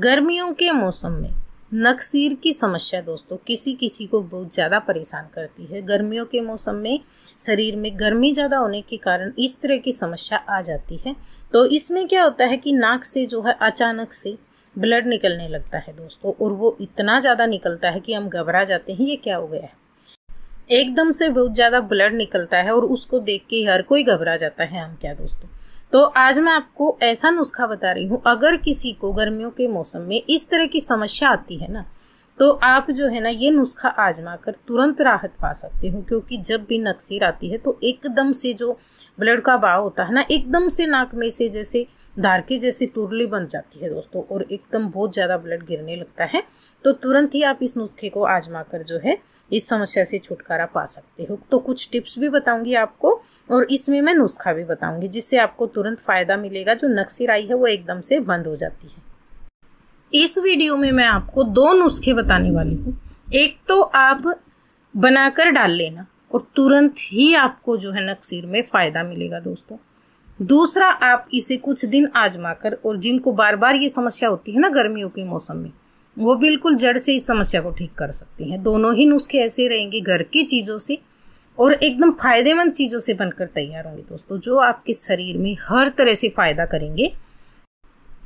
गर्मियों के मौसम में नक्सीर की समस्या दोस्तों किसी किसी को बहुत ज़्यादा परेशान करती है गर्मियों के मौसम में शरीर में गर्मी ज़्यादा होने के कारण इस तरह की समस्या आ जाती है तो इसमें क्या होता है कि नाक से जो है अचानक से ब्लड निकलने लगता है दोस्तों और वो इतना ज़्यादा निकलता है कि हम घबरा जाते हैं ये क्या हो गया है एकदम से बहुत ज़्यादा ब्लड निकलता है और उसको देख के हर कोई घबरा जाता है हम क्या दोस्तों तो आज मैं आपको ऐसा नुस्खा बता रही हूँ अगर किसी को गर्मियों के मौसम में इस तरह की समस्या आती है ना तो आप जो है ना ये नुस्खा आजमा कर तुरंत राहत पा सकते हो क्योंकि जब भी नक्सीर आती है तो एकदम से जो ब्लड का बाव होता है ना एकदम से नाक में से जैसे धार के जैसे तुरली बन जाती है दोस्तों और एकदम बहुत ज़्यादा ब्लड गिरने लगता है तो तुरंत ही आप इस नुस्खे को आजमा कर जो है इस समस्या से छुटकारा पा सकते हो तो कुछ टिप्स भी बताऊंगी आपको और इसमें मैं नुस्खा भी बताऊंगी जिससे आपको तुरंत फ़ायदा मिलेगा जो नक्सीराई है वो एकदम से बंद हो जाती है इस वीडियो में मैं आपको दो नुस्खे बताने वाली हूँ एक तो आप बनाकर डाल लेना और तुरंत ही आपको जो है नक्सीर में फ़ायदा मिलेगा दोस्तों दूसरा आप इसे कुछ दिन आजमा कर और जिनको बार बार ये समस्या होती है ना गर्मियों के मौसम में वो बिल्कुल जड़ से इस समस्या को ठीक कर सकते हैं दोनों ही नुस्खे ऐसे रहेंगे घर की चीज़ों से और एकदम फ़ायदेमंद चीज़ों से बनकर तैयार होंगे दोस्तों जो आपके शरीर में हर तरह से फ़ायदा करेंगे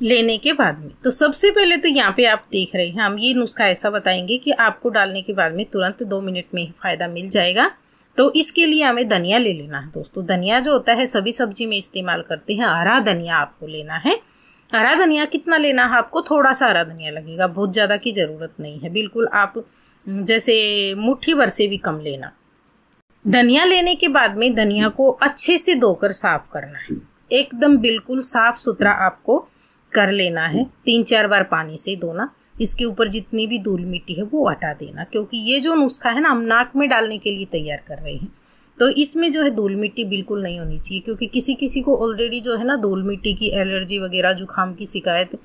लेने के बाद में तो सबसे पहले तो यहाँ पे आप देख रहे हैं हम ये नुस्खा ऐसा बताएंगे कि आपको डालने के बाद में तुरंत दो मिनट में ही फ़ायदा मिल जाएगा तो इसके लिए हमें धनिया ले लेना है दोस्तों धनिया जो होता है सभी सब्जी में इस्तेमाल करते हैं हरा धनिया आपको लेना है हरा धनिया कितना लेना है आपको थोड़ा सा हरा धनिया लगेगा बहुत ज़्यादा की ज़रूरत नहीं है बिल्कुल आप जैसे मुट्ठी भर से भी कम लेना धनिया लेने के बाद में धनिया को अच्छे से धोकर साफ करना है एकदम बिल्कुल साफ सुथरा आपको कर लेना है तीन चार बार पानी से धोना इसके ऊपर जितनी भी धूल मिट्टी है वो हटा देना क्योंकि ये जो नुस्खा है ना हम नाक में डालने के लिए तैयार कर रहे हैं तो इसमें जो है धूल मिट्टी बिल्कुल नहीं होनी चाहिए क्योंकि किसी किसी को ऑलरेडी जो है ना धूल मिट्टी की एलर्जी वगैरह जुकाम की शिकायत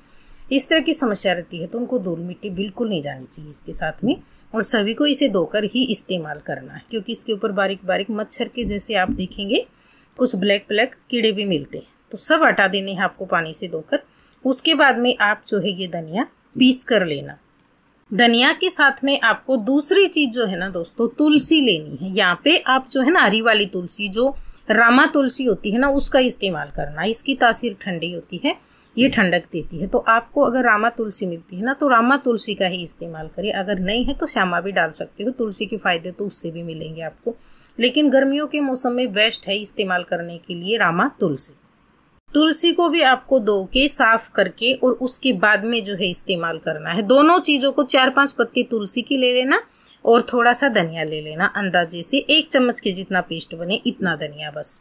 इस तरह की समस्या रहती है तो उनको धूल मिट्टी बिल्कुल नहीं जानी चाहिए इसके साथ में और सभी को इसे धोकर ही इस्तेमाल करना है क्योंकि इसके ऊपर बारीक बारीक मच्छर के जैसे आप देखेंगे कुछ ब्लैक ब्लैक कीड़े भी मिलते हैं तो सब हटा देने हैं आपको पानी से धोकर उसके बाद में आप जो है ये धनिया पीस कर लेना धनिया के साथ में आपको दूसरी चीज जो है ना दोस्तों तुलसी लेनी है यहाँ पे आप जो है ना हरी वाली तुलसी जो रामा तुलसी होती है ना उसका इस्तेमाल करना इसकी तासीर ठंडी होती है ये ठंडक देती है तो आपको अगर रामा तुलसी मिलती है ना तो रामा तुलसी का ही इस्तेमाल करें अगर नहीं है तो श्यामा भी डाल सकते हो तुलसी के फ़ायदे तो उससे भी मिलेंगे आपको लेकिन गर्मियों के मौसम में बेस्ट है इस्तेमाल करने के लिए रामा तुलसी तुलसी को भी आपको दो के साफ करके और उसके बाद में जो है इस्तेमाल करना है दोनों चीज़ों को चार पांच पत्ती तुलसी की ले लेना और थोड़ा सा धनिया ले लेना अंदाजे से एक चम्मच के जितना पेस्ट बने इतना धनिया बस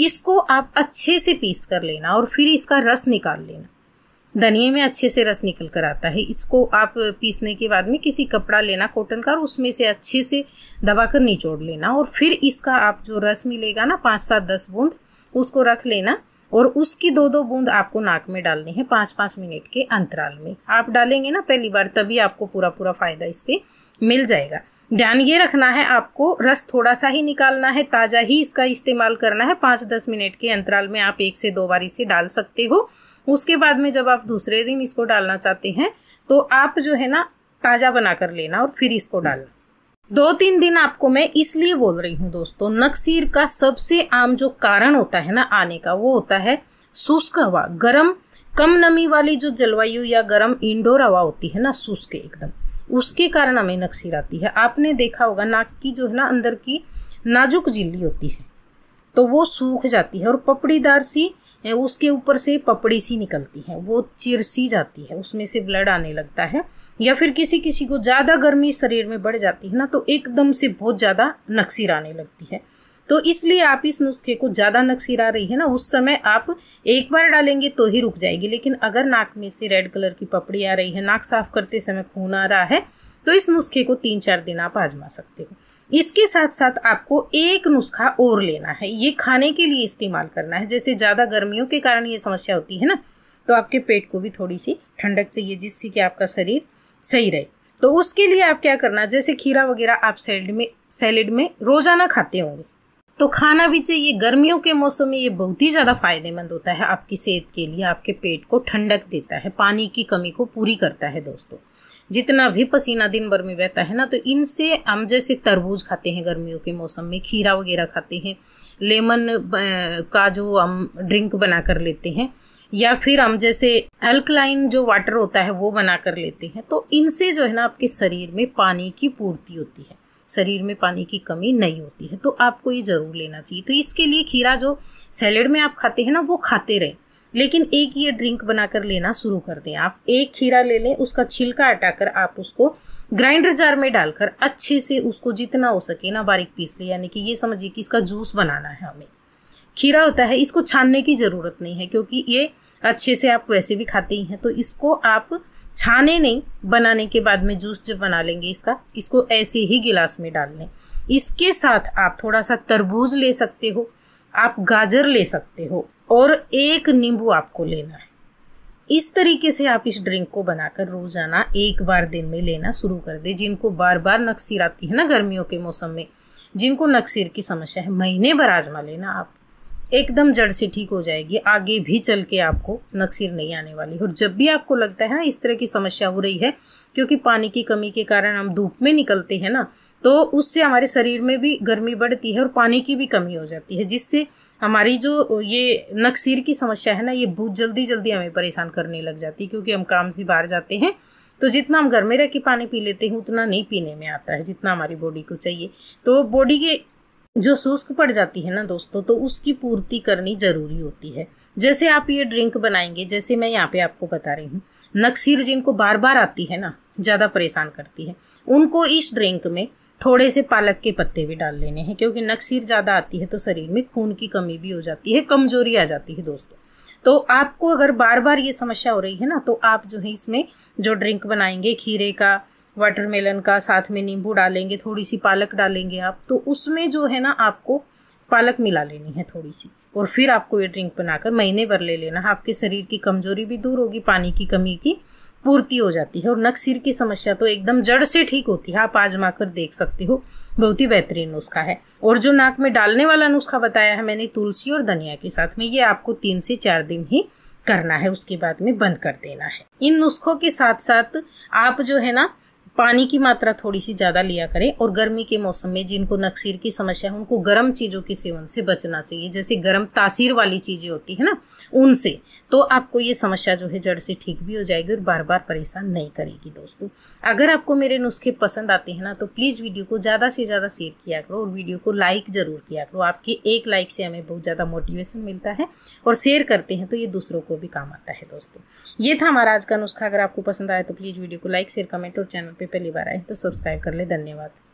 इसको आप अच्छे से पीस कर लेना और फिर इसका रस निकाल लेना धनिए में अच्छे से रस निकल कर आता है इसको आप पीसने के बाद में किसी कपड़ा लेना कॉटन का और उसमें से अच्छे से दबा कर निचोड़ लेना और फिर इसका आप जो रस मिलेगा ना पाँच सात दस बूंद उसको रख लेना और उसकी दो दो बूंद आपको नाक में डालनी है पाँच पाँच मिनट के अंतराल में आप डालेंगे ना पहली बार तभी आपको पूरा पूरा फ़ायदा इससे मिल जाएगा ध्यान ये रखना है आपको रस थोड़ा सा ही निकालना है ताज़ा ही इसका इस्तेमाल करना है पाँच दस मिनट के अंतराल में आप एक से दो बार इसे डाल सकते हो उसके बाद में जब आप दूसरे दिन इसको डालना चाहते हैं तो आप जो है ना ताज़ा बना कर लेना और फिर इसको डालना दो तीन दिन आपको मैं इसलिए बोल रही हूँ दोस्तों नक्सीर का सबसे आम जो कारण होता है ना आने का वो होता है शुष्क हवा गर्म कम नमी वाली जो जलवायु या गर्म इंडोर हवा होती है ना शुष्क एकदम उसके कारण हमें नक्सीर आती है आपने देखा होगा नाक की जो है ना अंदर की नाजुक झिल्ली होती है तो वो सूख जाती है और पपड़ीदार सी उसके ऊपर से पपड़ी सी निकलती है वो चिरसी जाती है उसमें से ब्लड आने लगता है या फिर किसी किसी को ज़्यादा गर्मी शरीर में बढ़ जाती है ना तो एकदम से बहुत ज़्यादा नक्सीर आने लगती है तो इसलिए आप इस नुस्खे को ज़्यादा नक्सीरा रही है ना उस समय आप एक बार डालेंगे तो ही रुक जाएगी लेकिन अगर नाक में से रेड कलर की पपड़ी आ रही है नाक साफ करते समय खून आ रहा है तो इस नुस्खे को तीन चार दिन आप आजमा सकते हो इसके साथ साथ आपको एक नुस्खा और लेना है ये खाने के लिए इस्तेमाल करना है जैसे ज़्यादा गर्मियों के कारण ये समस्या होती है ना तो आपके पेट को भी थोड़ी सी ठंडक चाहिए जिससे कि आपका शरीर सही रहे तो उसके लिए आप क्या करना जैसे खीरा वगैरह आप सैलड में सैलड में रोज़ाना खाते होंगे तो खाना भी चाहिए गर्मियों के मौसम में ये बहुत ही ज़्यादा फायदेमंद होता है आपकी सेहत के लिए आपके पेट को ठंडक देता है पानी की कमी को पूरी करता है दोस्तों जितना भी पसीना दिन भर में बहता है ना तो इनसे हम जैसे तरबूज खाते हैं गर्मियों के मौसम में खीरा वगैरह खाते हैं लेमन का जो हम ड्रिंक बना कर लेते हैं या फिर हम जैसे अल्कलाइन जो वाटर होता है वो बना कर लेते हैं तो इनसे जो है ना आपके शरीर में पानी की पूर्ति होती है शरीर में पानी की कमी नहीं होती है तो आपको ये ज़रूर लेना चाहिए तो इसके लिए खीरा जो सैलेड में आप खाते हैं ना वो खाते रहें लेकिन एक ये ड्रिंक बनाकर लेना शुरू कर दें आप एक खीरा ले लें उसका छिलका हटाकर आप उसको ग्राइंडर जार में डालकर अच्छे से उसको जितना हो सके ना बारीक पीस ले यानी कि ये समझिए कि इसका जूस बनाना है हमें खीरा होता है इसको छानने की ज़रूरत नहीं है क्योंकि ये अच्छे से आप वैसे भी खाते ही हैं तो इसको आप छाने नहीं बनाने के बाद में जूस जब बना लेंगे इसका इसको ऐसे ही गिलास में डाल लें इसके साथ आप थोड़ा सा तरबूज ले सकते हो आप गाजर ले सकते हो और एक नींबू आपको लेना है इस तरीके से आप इस ड्रिंक को बनाकर रोजाना एक बार दिन में लेना शुरू कर दे जिनको बार बार नक्सीर आती है ना गर्मियों के मौसम में जिनको नक्सीर की समस्या है महीने भर आजमा लेना आप एकदम जड़ से ठीक हो जाएगी आगे भी चल के आपको नक्सीर नहीं आने वाली और जब भी आपको लगता है ना इस तरह की समस्या हो रही है क्योंकि पानी की कमी के कारण हम धूप में निकलते हैं ना तो उससे हमारे शरीर में भी गर्मी बढ़ती है और पानी की भी कमी हो जाती है जिससे हमारी जो ये नक्सीर की समस्या है ना ये बहुत जल्दी जल्दी हमें परेशान करने लग जाती है क्योंकि हम काम से बाहर जाते हैं तो जितना हम घर में रह के पानी पी लेते हैं उतना नहीं पीने में आता है जितना हमारी बॉडी को चाहिए तो बॉडी के जो शुष्क पड़ जाती है ना दोस्तों तो उसकी पूर्ति करनी ज़रूरी होती है जैसे आप ये ड्रिंक बनाएंगे जैसे मैं यहाँ पे आपको बता रही हूँ नक्सीर जिनको बार बार आती है ना ज़्यादा परेशान करती है उनको इस ड्रिंक में थोड़े से पालक के पत्ते भी डाल लेने हैं क्योंकि नक्सीर ज़्यादा आती है तो शरीर में खून की कमी भी हो जाती है कमजोरी आ जाती है दोस्तों तो आपको अगर बार बार ये समस्या हो रही है ना तो आप जो है इसमें जो ड्रिंक बनाएंगे खीरे का वाटरमेलन का साथ में नींबू डालेंगे थोड़ी सी पालक डालेंगे आप तो उसमें जो है ना आपको पालक मिला लेनी है थोड़ी सी और फिर आपको ये ड्रिंक बनाकर महीने भर ले लेना आपके शरीर की कमजोरी भी दूर होगी पानी की कमी की पूर्ति हो जाती है और नक सिर की समस्या तो एकदम जड़ से ठीक होती है आप आजमा कर देख सकते हो बहुत ही बेहतरीन नुस्खा है और जो नाक में डालने वाला नुस्खा बताया है मैंने तुलसी और धनिया के साथ में ये आपको तीन से चार दिन ही करना है उसके बाद में बंद कर देना है इन नुस्खों के साथ साथ आप जो है ना पानी की मात्रा थोड़ी सी ज़्यादा लिया करें और गर्मी के मौसम में जिनको नक्सीर की समस्या है उनको गर्म चीज़ों के सेवन से बचना चाहिए जैसे गर्म तासीर वाली चीज़ें होती है ना ऊन से तो आपको ये समस्या जो है जड़ से ठीक भी हो जाएगी और बार बार परेशान नहीं करेगी दोस्तों अगर आपको मेरे नुस्खे पसंद आते हैं ना तो प्लीज़ वीडियो को ज़्यादा से ज़्यादा शेयर किया करो और वीडियो को लाइक ज़रूर किया करो आपके एक लाइक से हमें बहुत ज़्यादा मोटिवेशन मिलता है और शेयर करते हैं तो ये दूसरों को भी काम आता है दोस्तों ये था हमारा आज का नुस्खा अगर आपको पसंद आया तो प्लीज़ वीडियो को लाइक शेयर कमेंट और चैनल पर पहली बार आए तो सब्सक्राइब कर ले धन्यवाद